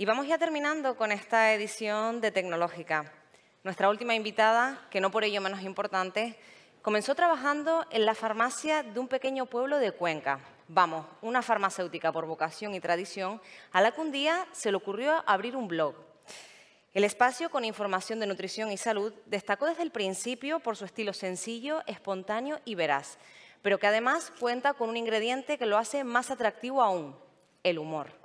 Y vamos ya terminando con esta edición de Tecnológica. Nuestra última invitada, que no por ello menos importante, comenzó trabajando en la farmacia de un pequeño pueblo de Cuenca. Vamos, una farmacéutica por vocación y tradición, a la que un día se le ocurrió abrir un blog. El espacio con información de nutrición y salud destacó desde el principio por su estilo sencillo, espontáneo y veraz, pero que además cuenta con un ingrediente que lo hace más atractivo aún, el humor.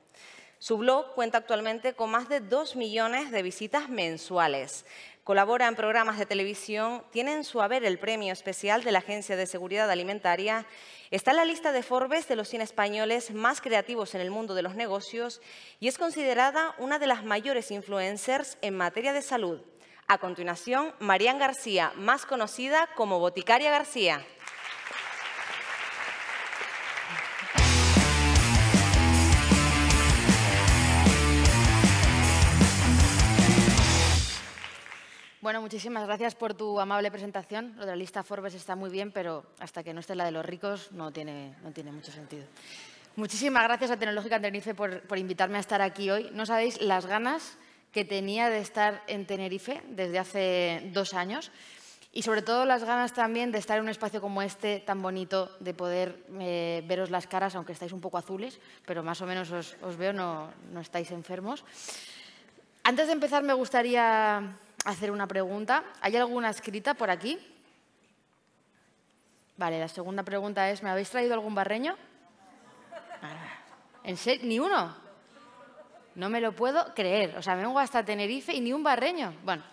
Su blog cuenta actualmente con más de 2 millones de visitas mensuales. Colabora en programas de televisión, tiene en su haber el premio especial de la Agencia de Seguridad Alimentaria, está en la lista de Forbes de los 100 españoles más creativos en el mundo de los negocios y es considerada una de las mayores influencers en materia de salud. A continuación, Marían García, más conocida como Boticaria García. muchísimas gracias por tu amable presentación. Lo de la lista Forbes está muy bien, pero hasta que no esté la de los ricos no tiene, mucho sentido. Muchísimas gracias a Tecnológica Tenerife por, invitarme a estar aquí hoy. No sabéis las ganas que tenía de estar en Tenerife desde hace dos años y sobre todo las ganas también de estar en un espacio como este tan bonito, de poder eh, veros las caras, aunque estáis un poco azules, pero más o menos os, veo, no, no estáis enfermos. Antes de empezar me gustaría hacer una pregunta. ¿Hay alguna escrita por aquí? Vale, la segunda pregunta es, ¿me habéis traído algún barreño? Ah, ¿En serio? ¿Ni uno? No me lo puedo creer. O sea, vengo hasta Tenerife y ni un barreño. Bueno,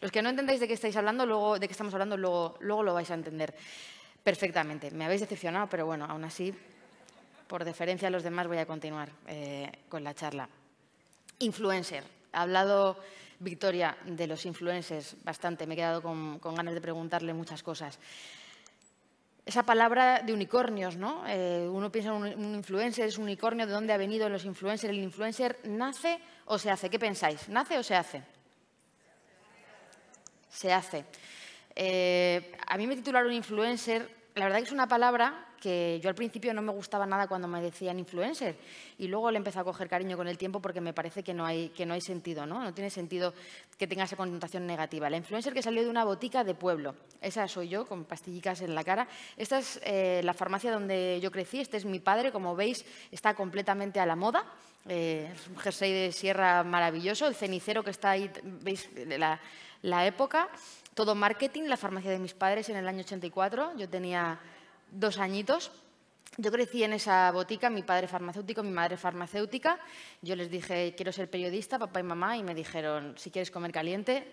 los que no entendéis de qué estáis hablando, luego, de qué estamos hablando, luego, luego lo vais a entender perfectamente. Me habéis decepcionado, pero bueno, aún así, por deferencia a los demás, voy a continuar eh, con la charla. Influencer. Ha hablado Victoria, de los influencers, bastante. Me he quedado con, ganas de preguntarle muchas cosas. Esa palabra de unicornios, ¿no? Eh, uno piensa en un, influencer, es un unicornio, ¿de dónde ha venido los influencers? ¿El influencer nace o se hace? ¿Qué pensáis? ¿Nace o se hace? Se hace. Eh, a mí me titularon influencer, la verdad que es una palabra que yo al principio no me gustaba nada cuando me decían influencer y luego le empecé a coger cariño con el tiempo porque me parece que no hay, que no hay sentido, ¿no? No tiene sentido que tenga esa connotación negativa. La influencer que salió de una botica de pueblo, esa soy yo, con pastillitas en la cara. Esta es eh, la farmacia donde yo crecí, este es mi padre, como veis, está completamente a la moda. Eh, es un jersey de sierra maravilloso, el cenicero que está ahí, veis la, la época. Todo marketing, la farmacia de mis padres en el año 84. Yo tenía dos añitos. Yo crecí en esa botica, mi padre farmacéutico, mi madre farmacéutica. Yo les dije, quiero ser periodista, papá y mamá, y me dijeron, si quieres comer caliente,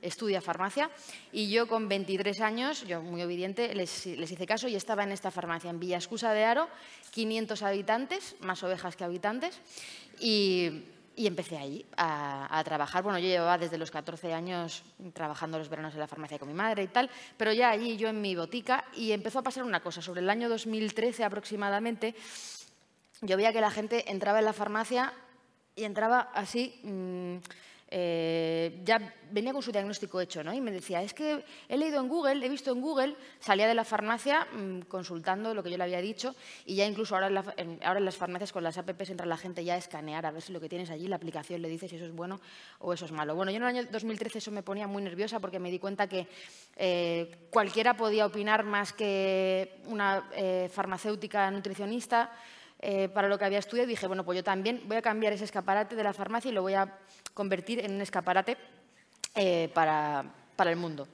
estudia farmacia. Y yo con 23 años, yo muy obediente, les, hice caso y estaba en esta farmacia, en Villascusa de Aro, 500 habitantes, más ovejas que habitantes. Y y empecé ahí a, trabajar. Bueno, yo llevaba desde los 14 años trabajando los veranos en la farmacia con mi madre y tal, pero ya allí yo en mi botica y empezó a pasar una cosa. Sobre el año 2013 aproximadamente, yo veía que la gente entraba en la farmacia y entraba así... Mm, eh, ya venía con su diagnóstico hecho, ¿no? Y me decía, es que he leído en Google, he visto en Google, salía de la farmacia mm, consultando lo que yo le había dicho y ya incluso ahora en, ahora las farmacias con las apps entra la gente ya a escanear a ver si lo que tienes allí, la aplicación le dice si eso es bueno o eso es malo. Bueno, yo en el año 2013 eso me ponía muy nerviosa porque me di cuenta que eh, cualquiera podía opinar más que una eh, farmacéutica nutricionista, eh, para lo que había estudiado, dije, bueno, pues yo también voy a cambiar ese escaparate de la farmacia y lo voy a convertir en un escaparate eh, para, el mundo.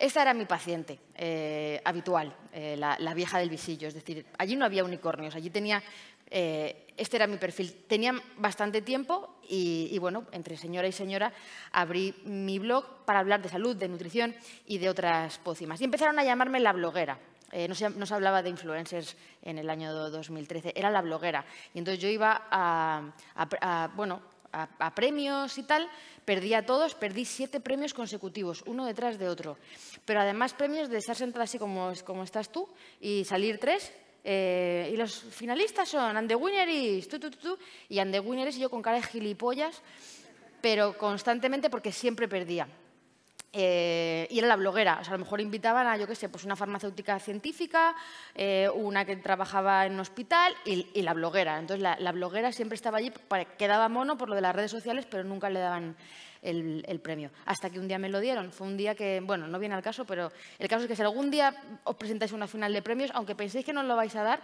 Esta era mi paciente eh, habitual, la, vieja del visillo, es decir, allí no había unicornios, allí tenía, este era mi perfil. Tenía bastante tiempo y, bueno, entre señora y señora abrí mi blog para hablar de salud, de nutrición y de otras pócimas. Y empezaron a llamarme la bloguera, eh, no, se, hablaba de influencers en el año 2013, era la bloguera. Y entonces yo iba a, bueno, a, premios y tal, perdí a todos, perdí siete premios consecutivos, uno detrás de otro. Pero además premios de estar sentada así como, como estás tú y salir tres eh, y los finalistas son And the Winner is, tú, tú, tú, y And the Winner y yo con cara de gilipollas, pero constantemente porque siempre perdía. Eh, y era la bloguera. a lo mejor invitaban a, yo qué sé, pues una farmacéutica científica, eh, una que trabajaba en un hospital y, la bloguera. Entonces, la, bloguera siempre estaba allí, quedaba mono por lo de las redes sociales, pero nunca le daban el, premio. Hasta que un día me lo dieron. Fue un día que, bueno, no viene al caso, pero el caso es que si algún día os presentáis una final de premios, aunque penséis que no lo vais a dar,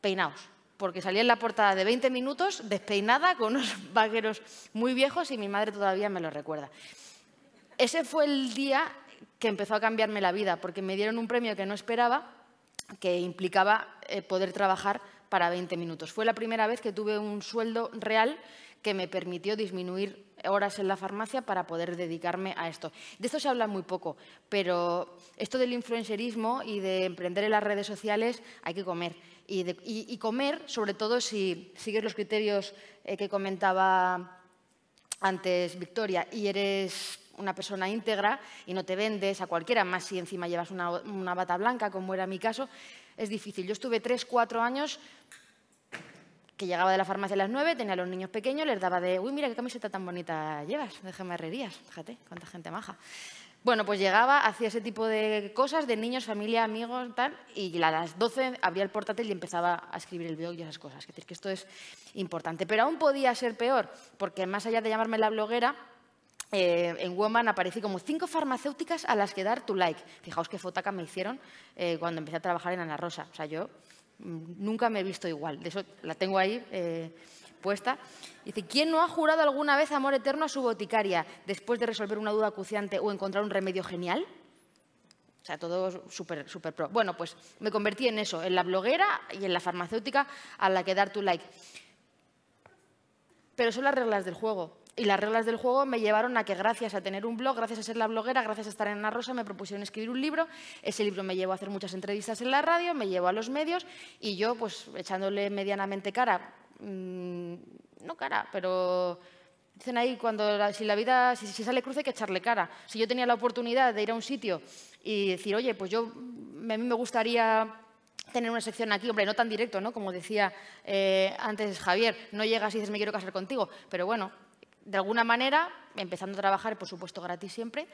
peinaos porque salí en la portada de 20 minutos despeinada con unos vaqueros muy viejos y mi madre todavía me lo recuerda ese fue el día que empezó a cambiarme la vida, porque me dieron un premio que no esperaba, que implicaba eh, poder trabajar para 20 minutos. Fue la primera vez que tuve un sueldo real que me permitió disminuir horas en la farmacia para poder dedicarme a esto. De esto se habla muy poco, pero esto del influencerismo y de emprender en las redes sociales hay que comer. Y, comer, sobre todo si sigues los criterios eh, que comentaba antes Victoria y eres una persona íntegra y no te vendes a cualquiera, más si encima llevas una, bata blanca, como era mi caso, es difícil. Yo estuve tres, cuatro años que llegaba de la farmacia a las nueve, tenía a los niños pequeños, les daba de, uy, mira qué camiseta tan bonita llevas, déjame herrerías, fíjate, cuánta gente maja. Bueno, pues llegaba, hacía ese tipo de cosas de niños, familia, amigos, tal, y a las 12 abría el portátil y empezaba a escribir el blog y esas cosas. Es decir, que esto es importante. Pero aún podía ser peor, porque más allá de llamarme la bloguera, eh, en Woman aparecí como cinco farmacéuticas a las que dar tu like. Fijaos qué fotaca me hicieron eh, cuando empecé a trabajar en Ana Rosa. O sea, yo mm, nunca me he visto igual. De eso la tengo ahí eh, puesta. Dice, ¿quién no ha jurado alguna vez amor eterno a su boticaria después de resolver una duda acuciante o encontrar un remedio genial? O sea, todo súper súper pro. Bueno, pues me convertí en eso, en la bloguera y en la farmacéutica a la que dar tu like. Pero son las reglas del juego y las reglas del juego me llevaron a que gracias a tener un blog, gracias a ser la bloguera, gracias a estar en Ana Rosa, me propusieron escribir un libro. Ese libro me llevó a hacer muchas entrevistas en la radio, me llevó a los medios y yo, pues echándole medianamente cara, mm, no cara, pero dicen ahí cuando si la vida, si, sale cruce hay que echarle cara. Si yo tenía la oportunidad de ir a un sitio y decir, oye, pues yo, a mí me gustaría tener una sección aquí, hombre, no tan directo, ¿no? Como decía eh, antes Javier, no llegas y dices me quiero casar contigo, pero bueno, de alguna manera, empezando a trabajar, por supuesto gratis siempre,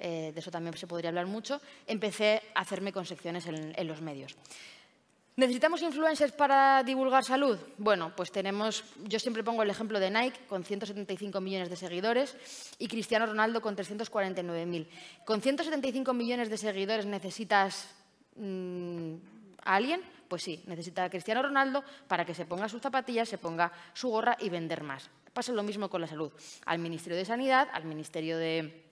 eh, de eso también se podría hablar mucho, empecé a hacerme con en, los medios. ¿Necesitamos influencers para divulgar salud? Bueno, pues tenemos, yo siempre pongo el ejemplo de Nike con 175 millones de seguidores y Cristiano Ronaldo con 349.000. ¿Con 175 millones de seguidores necesitas mm, a alguien? Pues sí, necesita a Cristiano Ronaldo para que se ponga sus zapatillas, se ponga su gorra y vender más. Pasa lo mismo con la salud. Al Ministerio de Sanidad, al Ministerio de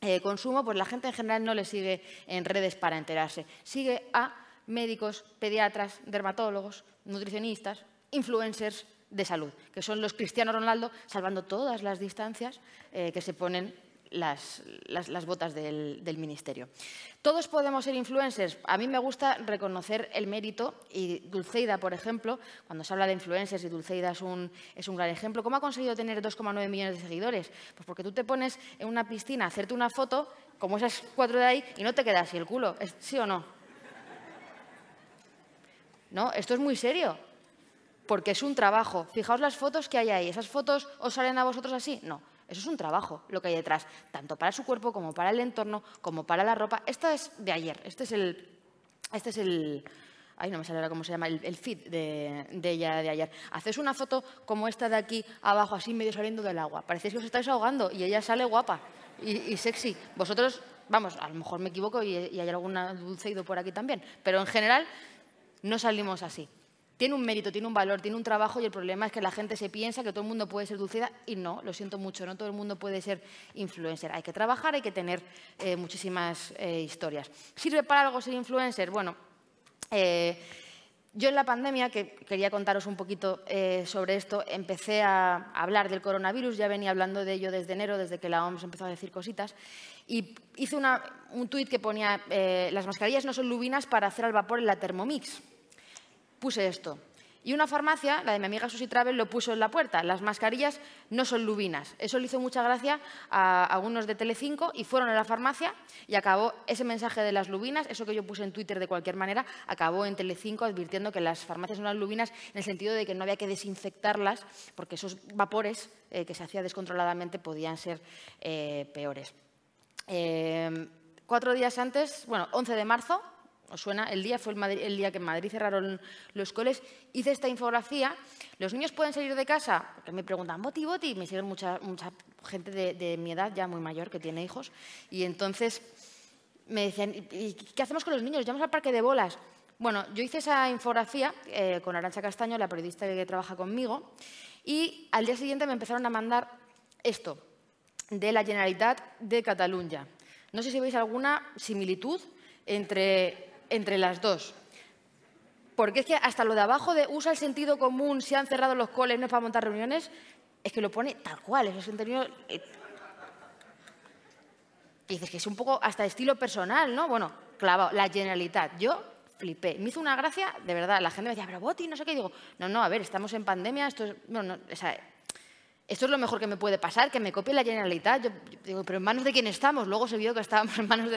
eh, Consumo, pues la gente en general no le sigue en redes para enterarse. Sigue a médicos, pediatras, dermatólogos, nutricionistas, influencers de salud, que son los Cristiano Ronaldo, salvando todas las distancias eh, que se ponen las, botas del, ministerio. Todos podemos ser influencers. A mí me gusta reconocer el mérito y Dulceida, por ejemplo, cuando se habla de influencers y Dulceida es un, es un gran ejemplo, ¿cómo ha conseguido tener 2,9 millones de seguidores? Pues porque tú te pones en una piscina hacerte una foto, como esas cuatro de ahí, y no te queda así el culo, ¿sí o no? No, esto es muy serio, porque es un trabajo. Fijaos las fotos que hay ahí. ¿Esas fotos os salen a vosotros así? No, eso es un trabajo lo que hay detrás, tanto para su cuerpo como para el entorno, como para la ropa. Esta es de ayer, este es el... Este es el Ay, no me sale ahora cómo se llama, el, feed de, ella de ayer. Haces una foto como esta de aquí abajo, así medio saliendo del agua. Parecéis que os estáis ahogando y ella sale guapa y, sexy. Vosotros, vamos, a lo mejor me equivoco y, hay alguna dulceído por aquí también, pero en general no salimos así tiene un mérito, tiene un valor, tiene un trabajo y el problema es que la gente se piensa que todo el mundo puede ser dulcida y no, lo siento mucho, no todo el mundo puede ser influencer. Hay que trabajar, hay que tener eh, muchísimas eh, historias. ¿Sirve para algo ser influencer? Bueno, eh, yo en la pandemia, que quería contaros un poquito sobre esto, empecé a hablar del coronavirus, ya venía hablando de ello desde enero, desde que la OMS empezó a decir cositas, y hice un tuit que ponía, las mascarillas no son lubinas para hacer al vapor en la Thermomix puse esto. Y una farmacia, la de mi amiga Susi Travel, lo puso en la puerta. Las mascarillas no son lubinas. Eso le hizo mucha gracia a algunos de Telecinco y fueron a la farmacia y acabó ese mensaje de las lubinas, eso que yo puse en Twitter de cualquier manera, acabó en Telecinco advirtiendo que las farmacias no eran lubinas en el sentido de que no había que desinfectarlas porque esos vapores eh, que se hacía descontroladamente podían ser eh, peores. Eh, cuatro días antes, bueno, 11 de marzo, os suena, el día fue el, día que en Madrid cerraron los coles, hice esta infografía. Los niños pueden salir de casa, porque me preguntan, boti, boti, me siguen mucha, mucha gente de, mi edad, ya muy mayor, que tiene hijos, y entonces me decían, qué hacemos con los niños? Llamamos al parque de bolas? Bueno, yo hice esa infografía eh, con Arancha Castaño, la periodista que trabaja conmigo, y al día siguiente me empezaron a mandar esto, de la Generalitat de Cataluña. No sé si veis alguna similitud entre entre las dos. Porque es que hasta lo de abajo de usa el sentido común, se han cerrado los coles, no es para montar reuniones, es que lo pone tal cual, Es es término... Y dices que es un poco hasta estilo personal, ¿no? Bueno, clavado, la generalidad. Yo flipé. Me hizo una gracia, de verdad, la gente me decía, pero Boti, no sé qué. Y digo, no, no, a ver, estamos en pandemia, esto es... Bueno, no, o sea, esto es lo mejor que me puede pasar, que me copie la Generalitat. Yo, digo, pero ¿en manos de quién estamos? Luego se vio que estábamos en manos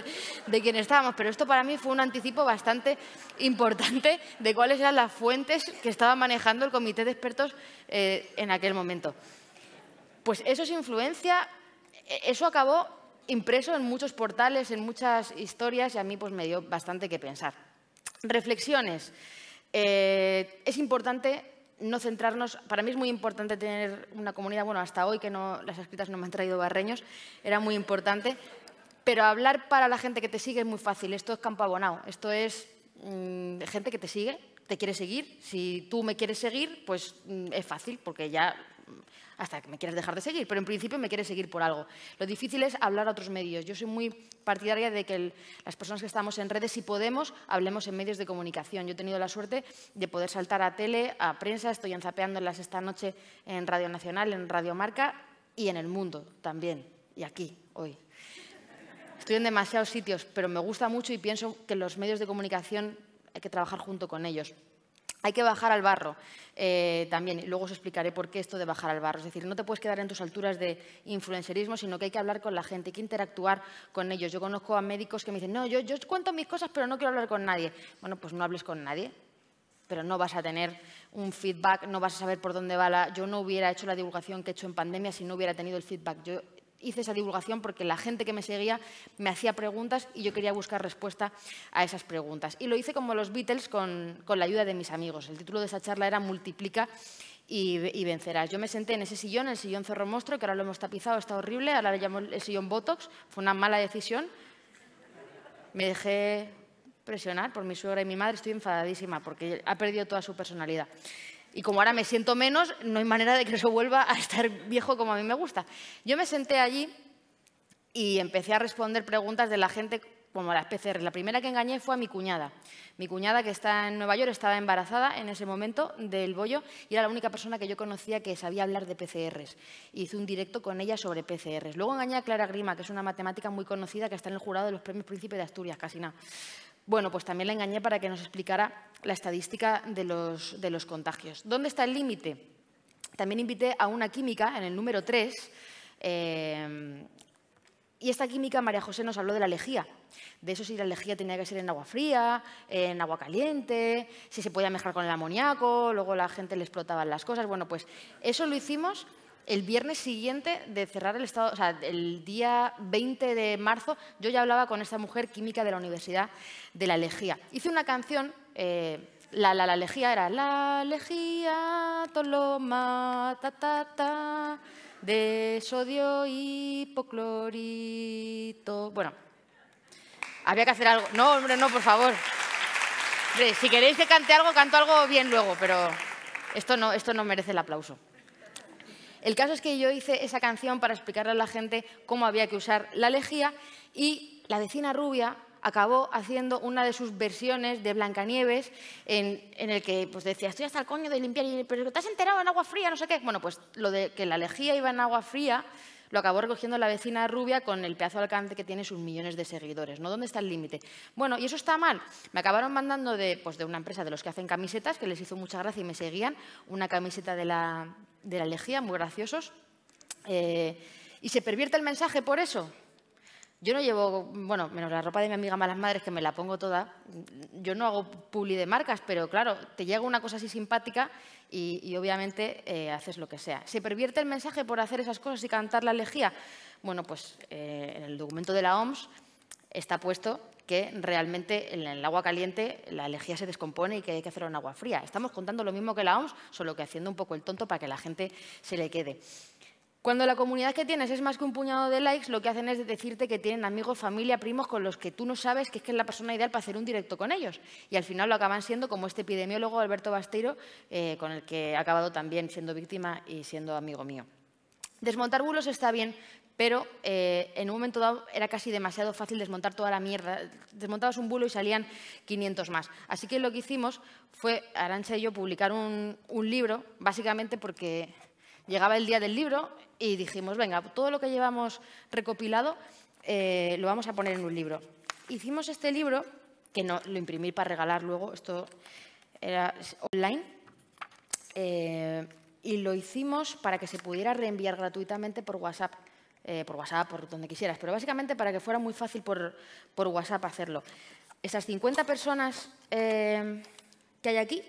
de, quién estábamos, pero esto para mí fue un anticipo bastante importante de cuáles eran las fuentes que estaba manejando el comité de expertos eh, en aquel momento. Pues eso es influencia, e, eso acabó impreso en muchos portales, en muchas historias y a mí pues me dio bastante que pensar. Reflexiones. Eh, es importante no centrarnos, para mí es muy importante tener una comunidad, bueno, hasta hoy que no, las escritas no me han traído barreños, era muy importante, pero hablar para la gente que te sigue es muy fácil, esto es campo abonado, esto es mm, gente que te sigue, te quiere seguir, si tú me quieres seguir, pues mm, es fácil, porque ya hasta que me quieres dejar de seguir, pero en principio me quieres seguir por algo. Lo difícil es hablar a otros medios. Yo soy muy partidaria de que las personas que estamos en redes, si podemos, hablemos en medios de comunicación. Yo he tenido la suerte de poder saltar a tele, a prensa, estoy enzapeándolas esta noche en Radio Nacional, en Radio Marca y en el mundo también, y aquí, hoy. Estoy en demasiados sitios, pero me gusta mucho y pienso que los medios de comunicación hay que trabajar junto con ellos. Hay que bajar al barro eh, también también. Luego os explicaré por qué esto de bajar al barro. Es decir, no te puedes quedar en tus alturas de influencerismo, sino que hay que hablar con la gente, hay que interactuar con ellos. Yo conozco a médicos que me dicen, no, yo, cuento mis cosas, pero no quiero hablar con nadie. Bueno, pues no hables con nadie, pero no vas a tener un feedback, no vas a saber por dónde va la... Yo no hubiera hecho la divulgación que he hecho en pandemia si no hubiera tenido el feedback hice esa divulgación porque la gente que me seguía me hacía preguntas y yo quería buscar respuesta a esas preguntas. Y lo hice como los Beatles con, la ayuda de mis amigos. El título de esa charla era Multiplica y, vencerás. Yo me senté en ese sillón, el sillón Cerro Monstruo, que ahora lo hemos tapizado, está horrible, ahora le llamo el sillón Botox, fue una mala decisión. Me dejé presionar por mi suegra y mi madre, estoy enfadadísima porque ha perdido toda su personalidad. Y como ahora me siento menos, no hay manera de que eso vuelva a estar viejo como a mí me gusta. Yo me senté allí y empecé a responder preguntas de la gente como a las PCR. La primera que engañé fue a mi cuñada. Mi cuñada, que está en Nueva York, estaba embarazada en ese momento del bollo y era la única persona que yo conocía que sabía hablar de PCRs. Hice un directo con ella sobre PCRs. Luego engañé a Clara Grima, que es una matemática muy conocida que está en el jurado de los premios Príncipe de Asturias, casi nada. Bueno, pues también la engañé para que nos explicara la estadística de los, de los contagios. ¿Dónde está el límite? También invité a una química en el número 3. Eh, y esta química, María José, nos habló de la lejía. De eso si la lejía tenía que ser en agua fría, en agua caliente, si se podía mezclar con el amoníaco, luego la gente le explotaban las cosas. Bueno, pues eso lo hicimos el viernes siguiente de cerrar el estado, o sea, el día 20 de marzo, yo ya hablaba con esta mujer química de la Universidad de La Lejía. Hice una canción, eh, la, la, la era La Lejía Toloma, ta, ta, ta, de sodio hipoclorito. Bueno, había que hacer algo. No, hombre, no, por favor. si queréis que cante algo, canto algo bien luego, pero esto no, esto no merece el aplauso. El caso es que yo hice esa canción para explicarle a la gente cómo había que usar la lejía y la vecina rubia acabó haciendo una de sus versiones de Blancanieves en, en el que pues, decía, estoy hasta el coño de limpiar, y, pero ¿te has enterado en agua fría? No sé qué. Bueno, pues lo de que la lejía iba en agua fría lo acabó recogiendo la vecina rubia con el pedazo de alcance que tiene sus millones de seguidores. ¿no? ¿Dónde está el límite? Bueno, y eso está mal. Me acabaron mandando de, pues, de una empresa de los que hacen camisetas, que les hizo mucha gracia y me seguían, una camiseta de la, de la Lejía, muy graciosos. Eh, y se pervierte el mensaje por eso. Yo no llevo, bueno, menos la ropa de mi amiga Malas Madres, que me la pongo toda. Yo no hago puli de marcas, pero claro, te llega una cosa así simpática y, obviamente eh, haces lo que sea. ¿Se pervierte el mensaje por hacer esas cosas y cantar la elegía? Bueno, pues eh, en el documento de la OMS está puesto que realmente en el agua caliente la elegía se descompone y que hay que hacerlo en agua fría. Estamos contando lo mismo que la OMS, solo que haciendo un poco el tonto para que la gente se le quede. Cuando la comunidad que tienes es más que un puñado de likes, lo que hacen es decirte que tienen amigos, familia, primos con los que tú no sabes que es, que es la persona ideal para hacer un directo con ellos. Y al final lo acaban siendo como este epidemiólogo Alberto Basteiro, eh, con el que he acabado también siendo víctima y siendo amigo mío. Desmontar bulos está bien, pero eh, en un momento dado era casi demasiado fácil desmontar toda la mierda. Desmontabas un bulo y salían 500 más. Así que lo que hicimos fue, Arancha y yo, publicar un libro, básicamente porque Llegaba el día del libro y dijimos, venga, todo lo que llevamos recopilado eh, lo vamos a poner en un libro. Hicimos este libro, que no lo imprimí para regalar luego, esto era online, eh, y lo hicimos para que se pudiera reenviar gratuitamente por WhatsApp. Eh, por WhatsApp, por donde quisieras, pero básicamente para que fuera muy fácil por, por WhatsApp hacerlo. Esas 50 personas que hay aquí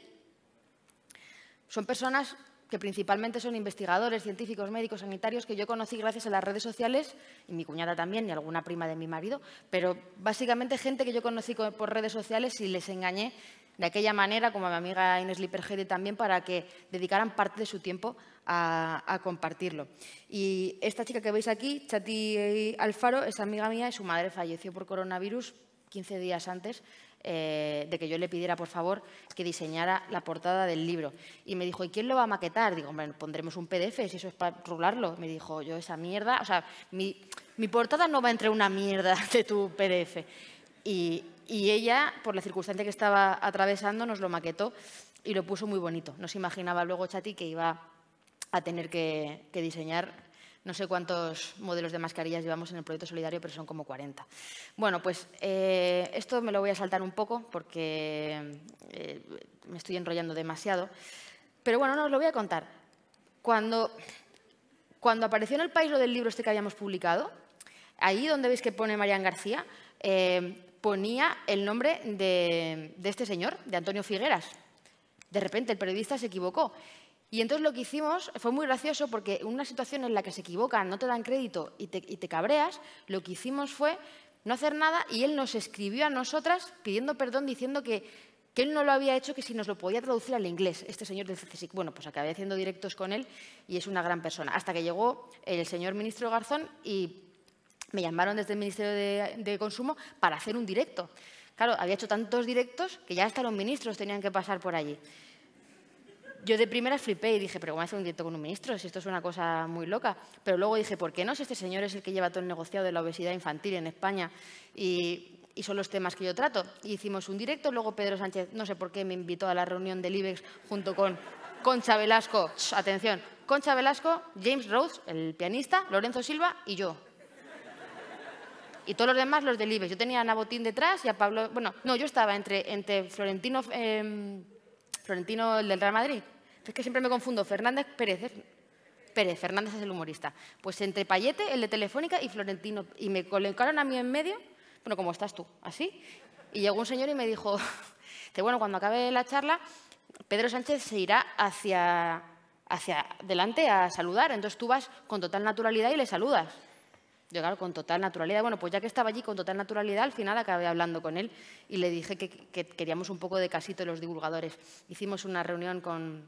son personas que principalmente son investigadores, científicos, médicos, sanitarios, que yo conocí gracias a las redes sociales, y mi cuñada también, y alguna prima de mi marido, pero básicamente gente que yo conocí por redes sociales y les engañé de aquella manera, como a mi amiga Inés Lipergede también, para que dedicaran parte de su tiempo a, a, compartirlo. Y esta chica que veis aquí, Chati Alfaro, es amiga mía y su madre falleció por coronavirus 15 días antes eh, de que yo le pidiera, por favor, que diseñara la portada del libro. Y me dijo, ¿y quién lo va a maquetar? Digo, hombre, pondremos un PDF, si eso es para rularlo. Me dijo, yo esa mierda, o sea, mi, portada no va entre una mierda de tu PDF. Y, ella, por la circunstancia que estaba atravesando, nos lo maquetó y lo puso muy bonito. No se imaginaba luego Chati que iba a tener que diseñar no sé cuántos modelos de mascarillas llevamos en el proyecto solidario, pero son como 40. Bueno, pues eh, esto me lo voy a saltar un poco porque eh, me estoy enrollando demasiado. Pero bueno, no os lo voy a contar. Cuando, cuando apareció en el país lo del libro este que habíamos publicado, ahí donde veis que pone Marian García, eh, ponía el nombre de este señor, de Antonio Figueras. De repente el periodista se equivocó y entonces lo que hicimos fue muy gracioso porque en una situación en la que se equivocan, no te dan crédito y te, cabreas, lo que hicimos fue no hacer nada y él nos escribió a nosotras pidiendo perdón diciendo que, que, él no lo había hecho, que si nos lo podía traducir al inglés, este señor del Bueno, pues acabé haciendo directos con él y es una gran persona. Hasta que llegó el señor ministro Garzón y me llamaron desde el Ministerio de, de Consumo para hacer un directo. Claro, había hecho tantos directos que ya hasta los ministros tenían que pasar por allí yo de primera flipé y dije, pero ¿cómo hace un directo con un ministro? Si esto es una cosa muy loca. Pero luego dije, ¿por qué no? Si este señor es el que lleva todo el negociado de la obesidad infantil en España y, son los temas que yo trato. hicimos un directo, luego Pedro Sánchez, no sé por qué, me invitó a la reunión del IBEX junto con Concha Velasco, atención, Concha Velasco, James Rhodes, el pianista, Lorenzo Silva y yo. Y todos los demás los del IBEX. Yo tenía a Nabotín detrás y a Pablo... Bueno, no, yo estaba entre, entre Florentino... Em, Florentino, el del Real Madrid, es que siempre me confundo. Fernández Pérez. Eh, Pérez, Fernández es el humorista. Pues entre Payete, el de Telefónica y Florentino. Y me colocaron a mí en medio, bueno, como estás tú, así. Y llegó un señor y me dijo, que bueno, cuando acabe la charla, Pedro Sánchez se irá hacia, hacia delante a saludar. Entonces tú vas con total naturalidad y le saludas. Yo, claro, con total naturalidad. Bueno, pues ya que estaba allí con total naturalidad, al final acabé hablando con él y le dije que, queríamos un poco de casito de los divulgadores. Hicimos una reunión con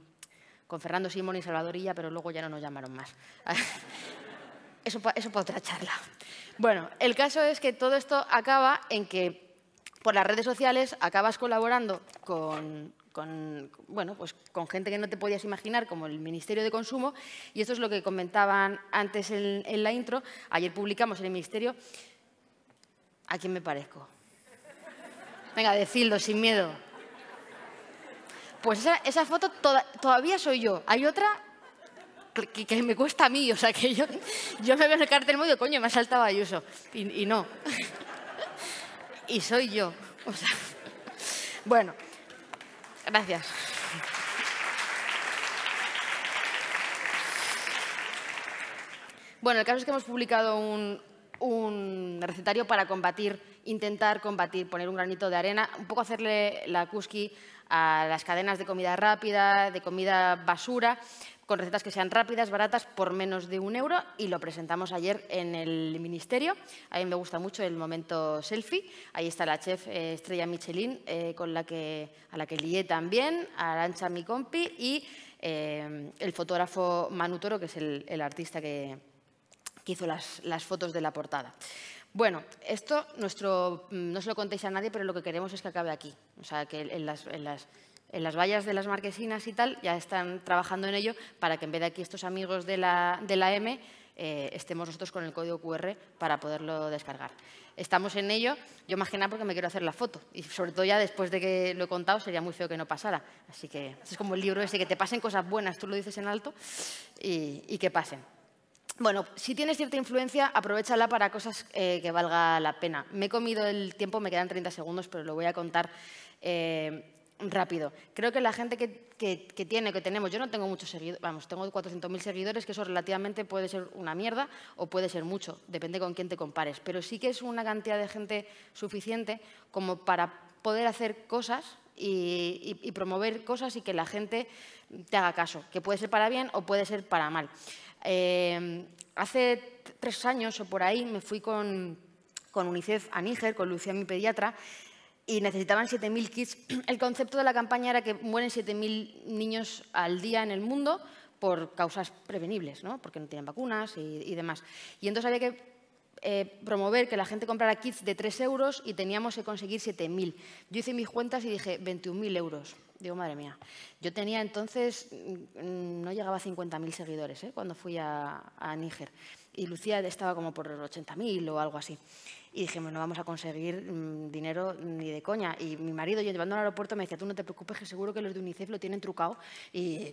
con Fernando Simón y Salvadorilla, pero luego ya no nos llamaron más. eso, eso para otra charla. Bueno, el caso es que todo esto acaba en que por las redes sociales acabas colaborando con, bueno, pues con gente que no te podías imaginar, como el Ministerio de Consumo, y esto es lo que comentaban antes en, la intro. Ayer publicamos en el Ministerio. ¿A quién me parezco? Venga, decidlo sin miedo. Pues esa, foto todavía soy yo. Hay otra que, me cuesta a mí, o sea, que yo, yo me veo en el cartel y coño, me ha saltado Ayuso. Y, y no. y soy yo. O bueno, gracias. Bueno, el caso es que hemos publicado un, un recetario para combatir, intentar combatir, poner un granito de arena, un poco hacerle la cuski a las cadenas de comida rápida, de comida basura, con recetas que sean rápidas, baratas, por menos de un euro, y lo presentamos ayer en el Ministerio. A mí me gusta mucho el momento selfie. Ahí está la chef eh, Estrella Michelin, eh, con la que, a la que lié también, a Arancha, mi compi, y eh, el fotógrafo Manu Toro, que es el artista que, que hizo las, fotos de la portada. Bueno, esto nuestro, mm, no se lo contéis a nadie, pero lo que queremos es que acabe aquí. O sea, que en las, vallas de las marquesinas y tal ya están trabajando en ello para que en vez de aquí estos amigos de la, de la M eh, estemos nosotros con el código QR para poderlo descargar. Estamos en ello, yo más porque me quiero hacer la foto y sobre todo ya después de que lo he contado sería muy feo que no pasara. Así que es como el libro ese, que te pasen cosas buenas, tú lo dices en alto y que pasen. Bueno, si tienes cierta influencia, aprovechala para cosas eh, que valga la pena. Me he comido el tiempo, me quedan 30 segundos, pero lo voy a contar eh, rápido. Creo que la gente que, que, tiene, que tenemos, yo no tengo muchos seguidores, vamos, tengo 400.000 seguidores, que eso relativamente puede ser una mierda o puede ser mucho, depende con quién te compares, pero sí que es una cantidad de gente suficiente como para poder hacer cosas y, promover cosas y que la gente te haga caso, que puede ser para bien o puede ser para mal. Eh, hace tres años o por ahí me fui con, UNICEF a Níger, con Lucía, mi pediatra, y necesitaban 7.000 kits. El concepto de la campaña era que mueren 7.000 niños al día en el mundo por causas prevenibles, ¿no? porque no tienen vacunas y, y demás. Y entonces había que eh, promover que la gente comprara kits de 3 euros y teníamos que conseguir 7.000. Yo hice mis cuentas y dije 21.000 euros. Digo, madre mía, yo tenía entonces, mm, no llegaba a 50.000 seguidores ¿eh? cuando fui a, Níger. Y Lucía estaba como por 80.000 o algo así. Y dijimos, no vamos a conseguir mm, dinero ni de coña. Y mi marido, yo llevando al aeropuerto, me decía, tú no te preocupes, que seguro que los de UNICEF lo tienen trucado. Y,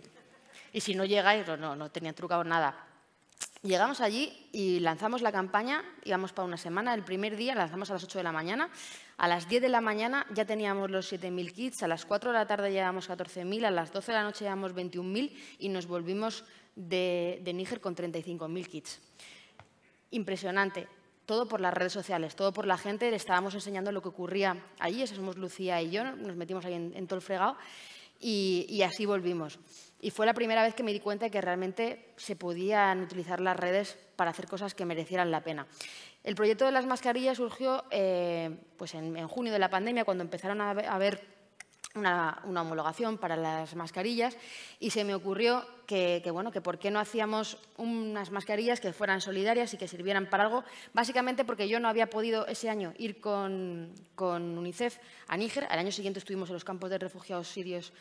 si no llegáis, no, no, no tenían trucado nada. Llegamos allí y lanzamos la campaña, íbamos para una semana, el primer día lanzamos a las 8 de la mañana, a las 10 de la mañana ya teníamos los 7.000 kits, a las 4 de la tarde llevamos 14.000, a las 12 de la noche llevamos 21.000 y nos volvimos de, Níger con 35.000 kits. Impresionante, todo por las redes sociales, todo por la gente, le estábamos enseñando lo que ocurría allí, eso somos Lucía y yo, nos metimos ahí en, todo el fregado y así volvimos. Y fue la primera vez que me di cuenta de que realmente se podían utilizar las redes para hacer cosas que merecieran la pena. El proyecto de las mascarillas surgió eh, pues en, junio de la pandemia, cuando empezaron a haber una, homologación para las mascarillas, y se me ocurrió que, bueno, que por qué no hacíamos unas mascarillas que fueran solidarias y que sirvieran para algo, básicamente porque yo no había podido ese año ir con, con UNICEF a Níger, al año siguiente estuvimos en los campos de refugiados sirios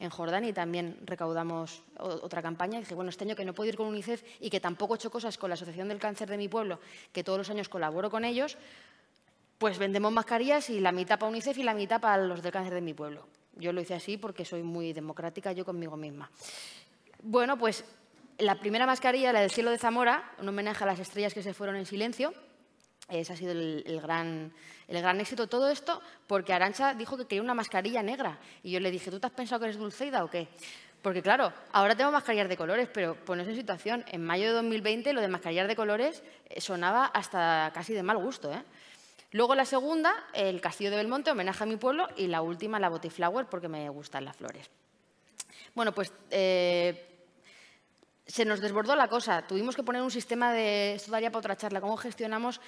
en Jordania y también recaudamos otra campaña. Y dije, bueno, este año que no puedo ir con UNICEF y que tampoco he hecho cosas con la Asociación del Cáncer de mi pueblo, que todos los años colaboro con ellos, pues vendemos mascarillas y la mitad para UNICEF y la mitad para los del cáncer de mi pueblo. Yo lo hice así porque soy muy democrática yo conmigo misma. Bueno, pues la primera mascarilla, la del cielo de Zamora, un homenaje a las estrellas que se fueron en silencio, ese ha sido el, gran, el, gran, éxito. Todo esto porque Arancha dijo que quería una mascarilla negra. Y yo le dije, ¿tú te has pensado que eres Dulceida o qué? Porque claro, ahora tengo mascarillas de colores, pero ponos en situación, en mayo de 2020 lo de mascarillas de colores eh, sonaba hasta casi de mal gusto. ¿eh? Luego la segunda, el Castillo de Belmonte, homenaje a mi pueblo, y la última, la Botiflower, porque me gustan las flores. Bueno, pues eh, se nos desbordó la cosa. Tuvimos que poner un sistema de... Esto daría para otra charla. ¿Cómo gestionamos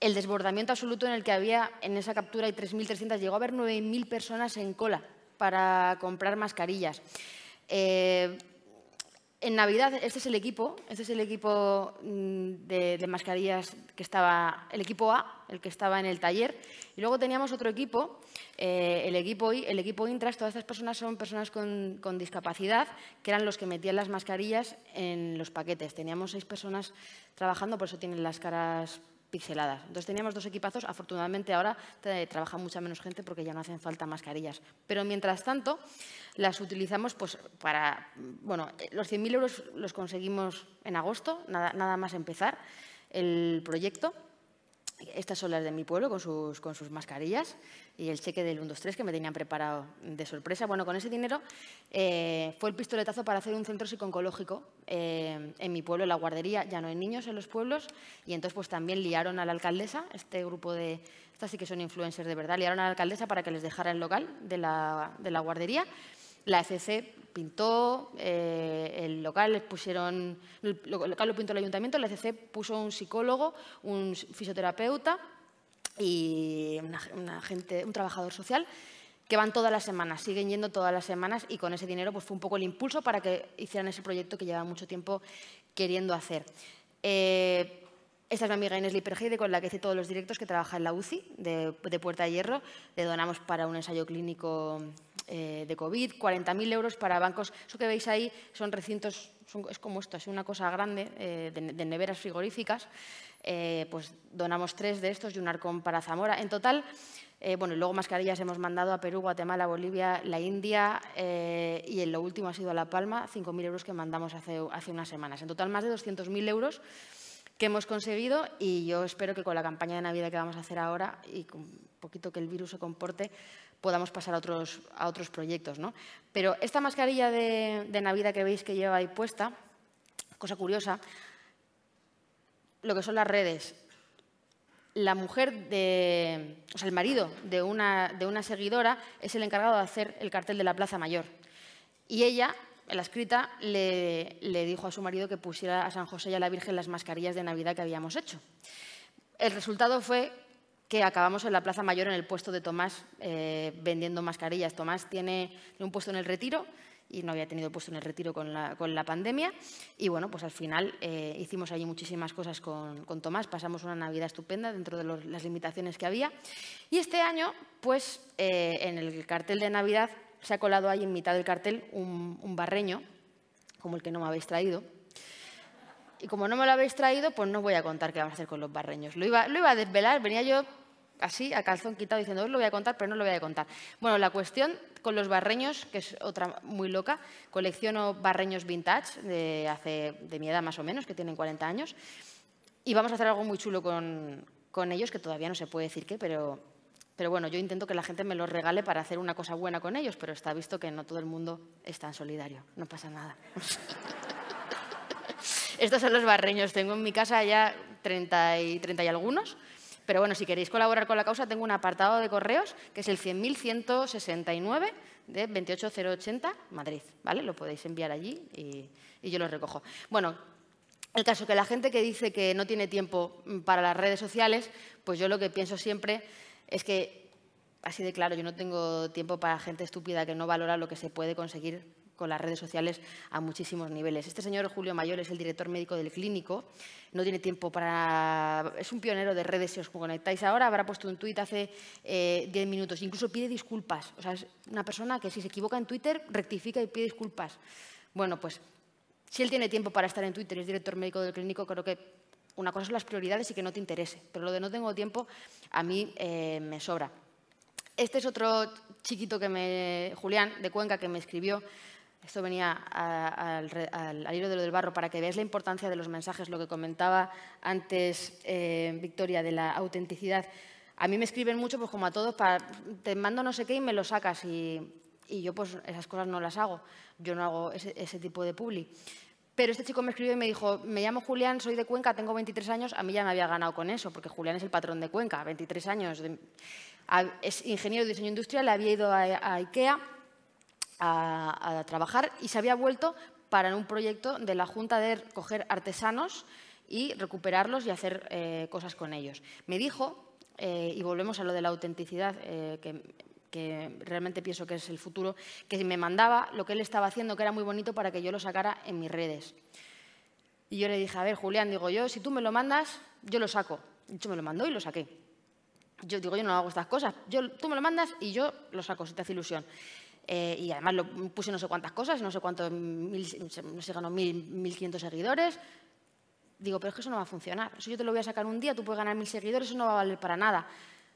el desbordamiento absoluto en el que había en esa captura, y 3.300, llegó a haber 9.000 personas en cola para comprar mascarillas. Eh, en Navidad, este es el equipo, este es el equipo mm, de, mascarillas que estaba, el equipo A, el que estaba en el taller. Y luego teníamos otro equipo, eh, el, equipo I, el equipo Intras, todas estas personas son personas con, con, discapacidad, que eran los que metían las mascarillas en los paquetes. Teníamos seis personas trabajando, por eso tienen las caras pixeladas. Entonces teníamos dos equipazos, afortunadamente ahora trabaja mucha menos gente porque ya no hacen falta mascarillas. Pero mientras tanto, las utilizamos pues, para... Bueno, eh, los 100.000 euros los conseguimos en agosto, nada más empezar el proyecto. Estas son las de mi pueblo con sus, con sus mascarillas y el cheque del 123 que me tenían preparado de sorpresa. Bueno, con ese dinero eh, fue el pistoletazo para hacer un centro psicooncológico eh, en mi pueblo, en la guardería. Ya no hay niños en los pueblos y entonces pues también liaron a la alcaldesa, este grupo de, estas sí que son influencers de verdad, liaron a la alcaldesa para que les dejara el local de la, de la guardería. La ECC pintó eh, el local, les pusieron, el local lo pintó el ayuntamiento, el ECC puso un psicólogo, un fisioterapeuta y una, gente, un trabajador social que van todas las semanas, siguen yendo todas las semanas y con ese dinero pues, fue un poco el impulso para que hicieran ese proyecto que llevaba mucho tiempo queriendo hacer. Eh, esta es mi amiga Inés Lieperheide con la que hice todos los directos, que trabaja en la UCI de, Puerta de Hierro. Le donamos para un ensayo clínico eh, de COVID, 40.000 euros para bancos. Eso que veis ahí son recintos, es como esto, es una cosa grande eh, de, neveras frigoríficas. Eh, pues donamos tres de estos y un arcón para Zamora. En total, bueno, luego mascarillas hemos mandado a Perú, Guatemala, Bolivia, la India y en lo último ha sido a La Palma, 5.000 euros que mandamos hace, hace unas semanas. En total, más de 200.000 euros que hemos conseguido y yo espero que con la campaña de Navidad que vamos a hacer ahora y con un poquito que el virus se comporte, podamos pasar a otros, proyectos. Pero esta mascarilla de, Navidad que veis que lleva ahí puesta, cosa curiosa, lo que son las redes. La mujer de, el marido de una, de una seguidora es el encargado de hacer el cartel de la Plaza Mayor. Y ella la escrita le, dijo a su marido que pusiera a San José y a la Virgen las mascarillas de Navidad que habíamos hecho. El resultado fue que acabamos en la Plaza Mayor en el puesto de Tomás eh, vendiendo mascarillas. Tomás tiene un puesto en el retiro y no había tenido puesto en el retiro con la, pandemia. Y bueno, pues al final eh, hicimos allí muchísimas cosas con, Tomás, pasamos una Navidad estupenda dentro de las limitaciones que había. Y este año, pues eh, en el cartel de Navidad se ha colado ahí en mitad del cartel un, barreño, como el que no me habéis traído. Y como no me lo habéis traído, pues no voy a contar qué vamos a hacer con los barreños. Lo iba, lo iba a desvelar, venía yo así, a calzón quitado, diciendo, os lo voy a contar, pero no lo voy a contar. Bueno, la cuestión con los barreños, que es otra muy loca, colecciono barreños vintage de, hace, de mi edad más o menos, que tienen 40 años, y vamos a hacer algo muy chulo con, con ellos, que todavía no se puede decir qué, pero pero bueno, yo intento que la gente me los regale para hacer una cosa buena con ellos, pero está visto que no todo el mundo es tan solidario. No pasa nada. Estos son los barreños. Tengo en mi casa ya 30 y, 30 y algunos. Pero bueno, si queréis colaborar con la causa, tengo un apartado de correos que es el 100.169 de 28080 Madrid. ¿vale? Lo podéis enviar allí y, y yo los recojo. Bueno, el caso que la gente que dice que no tiene tiempo para las redes sociales, pues yo lo que pienso siempre es que, así de claro, yo no tengo tiempo para gente estúpida que no valora lo que se puede conseguir con las redes sociales a muchísimos niveles. Este señor Julio Mayor es el director médico del clínico, no tiene tiempo para... Es un pionero de redes, si os conectáis ahora, habrá puesto un tuit hace 10 eh, minutos, incluso pide disculpas. O sea, es una persona que si se equivoca en Twitter, rectifica y pide disculpas. Bueno, pues si él tiene tiempo para estar en Twitter y es director médico del clínico, creo que una cosa son las prioridades y que no te interese, pero lo de no tengo tiempo a mí eh, me sobra. Este es otro chiquito que me, Julián de Cuenca, que me escribió. Esto venía al, hilo de lo del barro para que veas la importancia de los mensajes, lo que comentaba antes eh, Victoria de la autenticidad. A mí me escriben mucho, pues como a todos, para, te mando no sé qué y me lo sacas y, yo pues esas cosas no las hago. Yo no hago ese, ese tipo de publi. Pero este chico me escribió y me dijo, me llamo Julián, soy de Cuenca, tengo 23 años. A mí ya me había ganado con eso, porque Julián es el patrón de Cuenca, 23 años. es ingeniero de diseño industrial, había ido a, IKEA a, trabajar y se había vuelto para un proyecto de la Junta de coger artesanos y recuperarlos y hacer eh, cosas con ellos. Me dijo, eh, y volvemos a lo de la autenticidad, eh, que que realmente pienso que es el futuro, que me mandaba lo que él estaba haciendo, que era muy bonito, para que yo lo sacara en mis redes. Y yo le dije, a ver, Julián, digo yo, si tú me lo mandas, yo lo saco. De hecho, me lo mandó y lo saqué. Yo digo, yo no hago estas cosas. Yo, tú me lo mandas y yo lo saco, si te hace ilusión. Eh, y además lo puse no sé cuántas cosas, no sé cuántos, mil, no sé, ganó mil, mil seguidores. Digo, pero es que eso no va a funcionar. Eso yo te lo voy a sacar un día, tú puedes ganar mil seguidores, eso no va a valer para nada.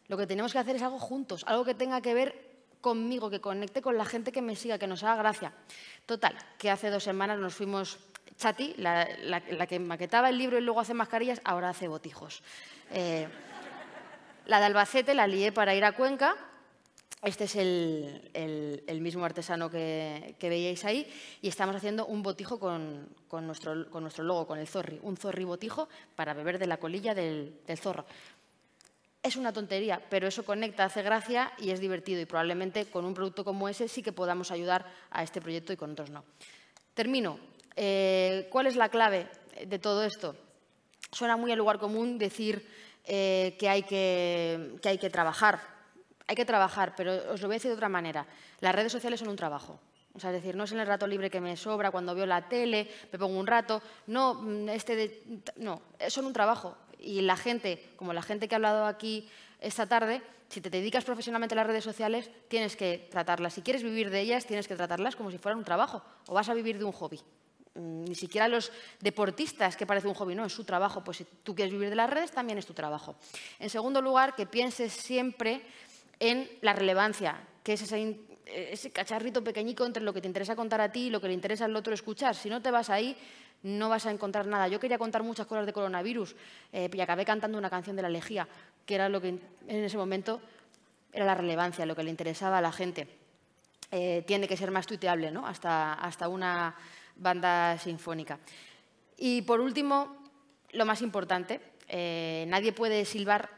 Lo que tenemos que hacer es algo juntos, algo que tenga que ver conmigo, que conecte con la gente que me siga, que nos haga gracia. Total, que hace dos semanas nos fuimos Chati, la, que maquetaba el libro y luego hace mascarillas, ahora hace botijos. Eh, la de Albacete la lié para ir a Cuenca. Este es el, mismo artesano que, veíais ahí y estamos haciendo un botijo con, nuestro, logo, con el zorri, un zorri botijo para beber de la colilla del zorro es una tontería, pero eso conecta, hace gracia y es divertido. Y probablemente con un producto como ese sí que podamos ayudar a este proyecto y con otros no. Termino. Eh, ¿Cuál es la clave de todo esto? Suena muy al lugar común decir eh, que, hay que, hay que trabajar. Hay que trabajar, pero os lo voy a decir de otra manera. Las redes sociales son un trabajo. es decir, no es en el rato libre que me sobra, cuando veo la tele, me pongo un rato. No, mm, este no, son un trabajo. Y la gente, como la gente que ha hablado aquí esta tarde, si te dedicas profesionalmente a las redes sociales, tienes que tratarlas. Si quieres vivir de ellas, tienes que tratarlas como si fueran un trabajo o vas a vivir de un hobby. Mm, ni siquiera los deportistas, que parece un hobby, no, es su trabajo. Pues si tú quieres vivir de las redes, también es tu trabajo. En segundo lugar, que pienses siempre en la relevancia, que es eh, ese, cacharrito pequeñico entre lo que te interesa contar a ti y lo que le interesa al otro escuchar. Si no te vas ahí, no vas a encontrar nada. Yo quería contar muchas cosas de coronavirus eh, y acabé cantando una canción de la Lejía, que era lo que en ese momento era la relevancia, lo que le interesaba a la gente. Eh, tiene que ser más tuiteable, ¿no? Hasta, una banda sinfónica. Y por último, lo más importante, eh, nadie puede silbar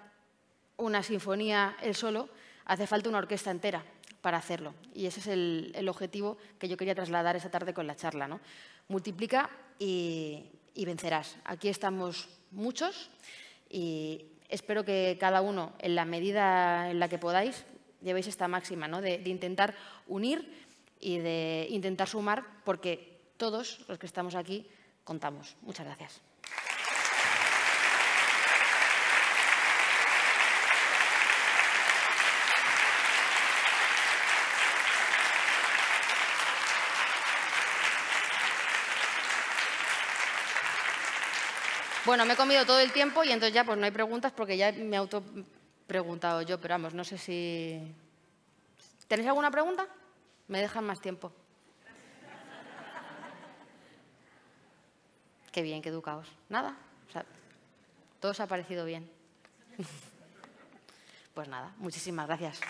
una sinfonía él solo, hace falta una orquesta entera para hacerlo. Y ese es el, objetivo que yo quería trasladar esta tarde con la charla. ¿no? Multiplica y, vencerás. Aquí estamos muchos y espero que cada uno, en la medida en la que podáis, llevéis esta máxima ¿no? de intentar unir y de intentar sumar, porque todos los que estamos aquí contamos. Muchas gracias. Bueno, me he comido todo el tiempo y entonces ya pues no hay preguntas porque ya me he auto preguntado yo, pero vamos, no sé si... ¿Tenéis alguna pregunta? Me dejan más tiempo. Qué bien, qué educados. Nada, o sea, todo se ha parecido bien. Pues nada, muchísimas gracias.